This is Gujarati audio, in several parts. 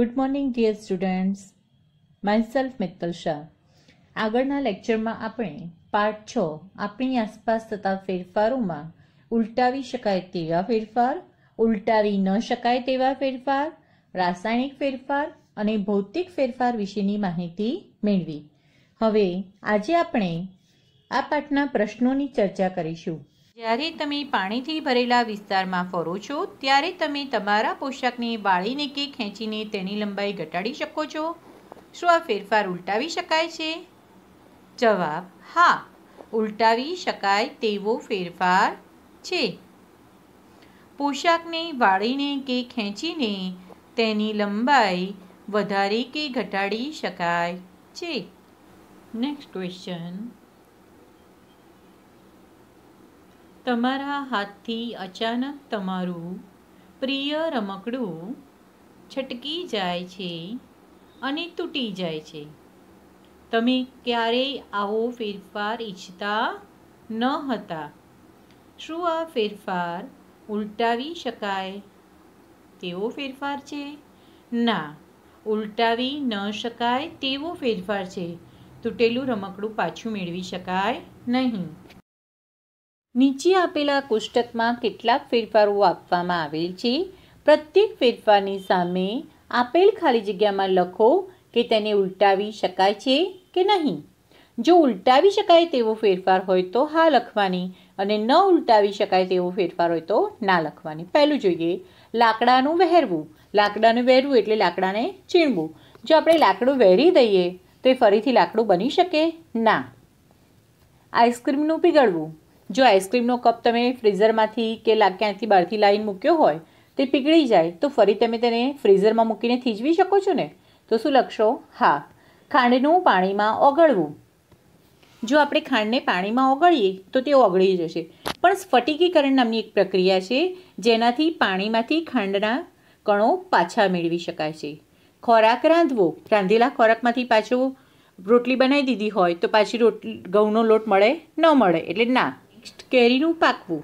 good morning dear students myself Mittal Shah આગળના લેક્ચરમાં આપણે પાઠ છ આપણી આસપાસ થતા ફેરફારોમાં ઉલટાવી શકાય તેવા ફેરફાર ઉલટાવી ન શકાય તેવા ફેરફાર રાસાયણિક ફેરફાર અને ભૌતિક ફેરફાર વિશેની માહિતી મેળવી હવે આજે આપણે આ પાઠના પ્રશ્નોની ચર્ચા કરીશું જ્યારે તમે પાણીથી ભરેલા વિસ્તારમાં ફરો છો ત્યારે તમે તમારા પોશાકને વાળીને કે ખેંચીને તેની લંબાઈ ઘટાડી શકો છો શું આ ફેરફાર ઉલટાવી શકાય છે જવાબ હા ઉલટાવી શકાય તેવો ફેરફાર છે પોશાકને વાળીને કે ખેંચીને તેની લંબાઈ વધારે કે ઘટાડી શકાય છે નેક્સ્ટ ક્વેશ્ચન તમારા હાથથી અચાનક તમારું પ્રિય રમકડું છટકી જાય છે અને તૂટી જાય છે તમે ક્યારેય આવો ફેરફાર ઈચ્છતા ન હતા શું આ ફેરફાર ઉલટાવી શકાય તેવો ફેરફાર છે ના ઉલટાવી ન શકાય તેવો ફેરફાર છે તૂટેલું રમકડું પાછું મેળવી શકાય નહીં નીચે આપેલા કોષ્ટકમાં કેટલાક ફેરફારો આપવામાં આવેલ છે પ્રત્યેક ફેરફારની સામે આપેલ ખાલી જગ્યામાં લખો કે તેને ઉલટાવી શકાય છે કે નહીં જો ઉલટાવી શકાય તેવો ફેરફાર હોય તો હા લખવાની અને ન ઉલટાવી શકાય તેવો ફેરફાર હોય તો ના લખવાની પહેલું જોઈએ લાકડાનું વહેરવું લાકડાનું વહેરવું એટલે લાકડાને ચીણવું જો આપણે લાકડું વહેરી દઈએ તો એ ફરીથી લાકડું બની શકે ના આઈસ્ક્રીમનું પીગળવું જો આઈસ્ક્રીમનો કપ તમે ફ્રીઝરમાંથી કે ક્યાંથી બહારથી લાઈન મૂક્યો હોય તે પીગળી જાય તો ફરી તમે તેને ફ્રીઝરમાં મૂકીને થીજવી શકો છો ને તો શું લખશો હા ખાંડનું પાણીમાં ઓગળવું જો આપણે ખાંડને પાણીમાં ઓગળીએ તો તે ઓગળી જશે પણ સ્ફટિકીકરણ નામની એક પ્રક્રિયા છે જેનાથી પાણીમાંથી ખાંડના કણો પાછા મેળવી શકાય છે ખોરાક રાંધવો રાંધેલા ખોરાકમાંથી પાછું રોટલી બનાવી દીધી હોય તો પાછી રોટલી ઘઉંનો લોટ મળે ન મળે એટલે ના કેરીનું પાકવું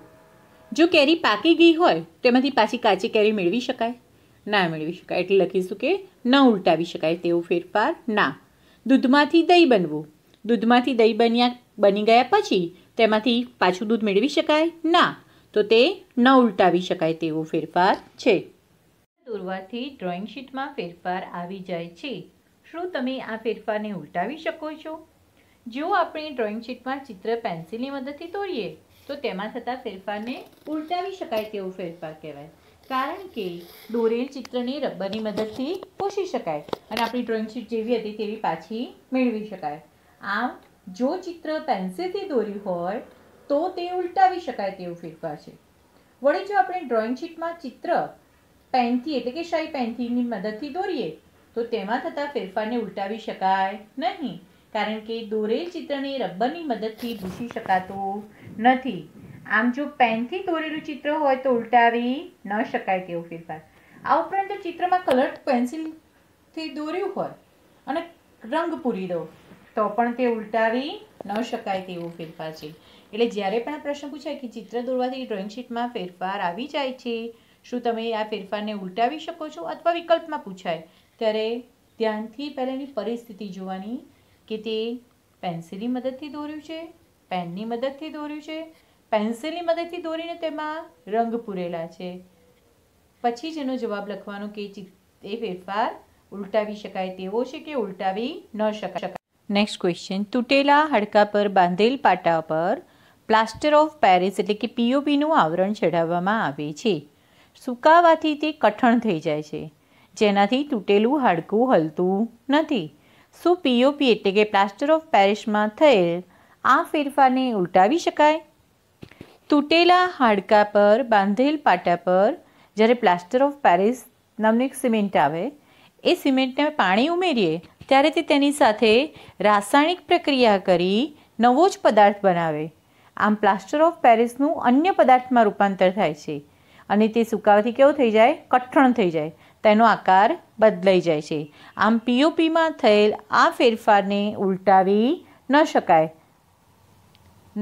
જો કેરી પાકી ગઈ હોય તેમાંથી પાછી કાચી કેરી મેળવી શકાય ના મેળવી શકાય એટલે લખીશું કે ન ઉલટાવી શકાય તેવો ફેરફાર ના દૂધમાંથી દહીં બનવું દૂધમાંથી દહીં બન્યા બની ગયા પછી તેમાંથી પાછું દૂધ મેળવી શકાય ના તો તે ન ઉલટાવી શકાય તેવો ફેરફાર છે દોરવાથી ડ્રોઈંગ શીટમાં ફેરફાર આવી જાય છે શું તમે આ ફેરફારને ઉલટાવી શકો છો જો આપણે ડ્રોઈંગ શીટમાં ચિત્ર પેન્સિલની મદદથી દોરીએ તો તેમાં થતા ફેરફારને ઉલટાવી શકાય તેવો ફેરફાર કહેવાય કારણ કે દોરેલ ચિત્રને રબરની મદદથી પોષી શકાય અને આપણી ડ્રોઈંગ શીટ જેવી હતી તેવી પાછી મેળવી શકાય આમ જો ચિત્ર પેન્સિલથી દોર્યું હોય તો તે ઉલટાવી શકાય તેવો ફેરફાર છે વળી જો આપણે ડ્રોઈંગ શીટમાં ચિત્ર પેનથી એટલે કે શાહી પેનથીની મદદથી દોરીએ તો તેમાં થતા ફેરફારને ઉલટાવી શકાય નહીં કારણ કે દોરેલ ચિત્રને રબરની મદદથી ભૂસી શકાતું નથી આમ જો પેનથી દોરેલું ચિત્ર હોય તો ઉલટાવી ન શકાય તેવો ફેરફાર આ ઉપરાંત જો ચિત્રમાં કલર પેન્સિલથી દોર્યું હોય અને રંગ પૂરી દો તો પણ તે ઉલટાવી ન શકાય તેવો ફેરફાર છે એટલે જ્યારે પણ પ્રશ્ન પૂછાય કે ચિત્ર દોરવાથી ડ્રોઈંગ શીટમાં ફેરફાર આવી જાય છે શું તમે આ ફેરફારને ઉલટાવી શકો છો અથવા વિકલ્પમાં પૂછાય ત્યારે ધ્યાનથી પહેલાંની પરિસ્થિતિ જોવાની કે તે પેન્સિલની મદદથી દોર્યું છે પેનની મદદથી દોર્યું છે પેન્સિલની મદદથી દોરીને તેમાં રંગ પૂરેલા છે પછી જ એનો જવાબ લખવાનો કે એ ફેરફાર ઉલટાવી શકાય તેવો છે કે ઉલટાવી ન શકાય નેક્સ્ટ ક્વેશ્ચન તૂટેલા હાડકા પર બાંધેલ પાટા પર પ્લાસ્ટર ઓફ પેરિસ એટલે કે પીઓપીનું આવરણ ચઢાવવામાં આવે છે સુકાવાથી તે કઠણ થઈ જાય છે જેનાથી તૂટેલું હાડકું હલતું નથી શું પીઓપી એટલે કે પ્લાસ્ટર ઓફ પેરિસમાં થયેલ આ ફેરફારને ઉલટાવી શકાય તૂટેલા હાડકા પર બાંધેલ પાટા પર જ્યારે પ્લાસ્ટર ઓફ પેરિસ નામનું સિમેન્ટ આવે એ સિમેન્ટને પાણી ઉમેરીએ ત્યારે તે તેની સાથે રાસાયણિક પ્રક્રિયા કરી નવો જ પદાર્થ બનાવે આમ પ્લાસ્ટર ઓફ પેરિસનું અન્ય પદાર્થમાં રૂપાંતર થાય છે અને તે સુકાવાથી કેવું થઈ જાય કઠણ થઈ જાય તેનો આકાર બદલાઈ જાય છે આમ પીઓપીમાં થયેલ આ ફેરફારને ઉલટાવી ન શકાય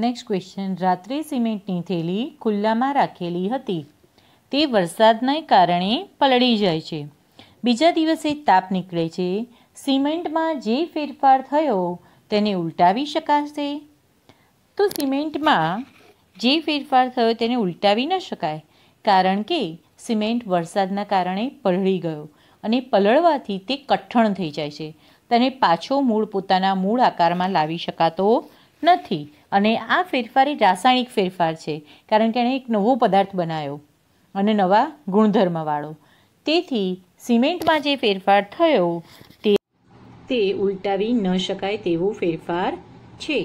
નેક્સ્ટ ક્વેશ્ચન રાત્રે સિમેન્ટની થેલી ખુલ્લામાં રાખેલી હતી તે વરસાદને કારણે પલળી જાય છે બીજા દિવસે તાપ નીકળે છે સિમેન્ટમાં જે ફેરફાર થયો તેને ઉલટાવી શકાશે તો સિમેન્ટમાં જે ફેરફાર થયો તેને ઉલટાવી ન શકાય કારણ કે સિમેન્ટ વરસાદના કારણે પલળી ગયો અને પલળવાથી તે કઠણ થઈ જાય છે તેને પાછો મૂળ પોતાના મૂળ આકારમાં લાવી શકાતો નથી અને આ ફેરફાર એ રાસાયણિક ફેરફાર છે કારણ કે એણે એક નવો પદાર્થ બનાવ્યો અને નવા ગુણધર્મવાળો તેથી સિમેન્ટમાં જે ફેરફાર થયો તે તે ઉલટાવી ન શકાય તેવો ફેરફાર છે